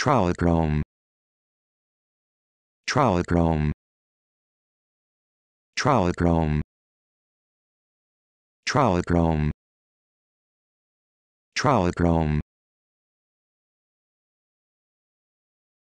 Trollodrome Trollodrome Trollodrome Trollodrome Trollodrome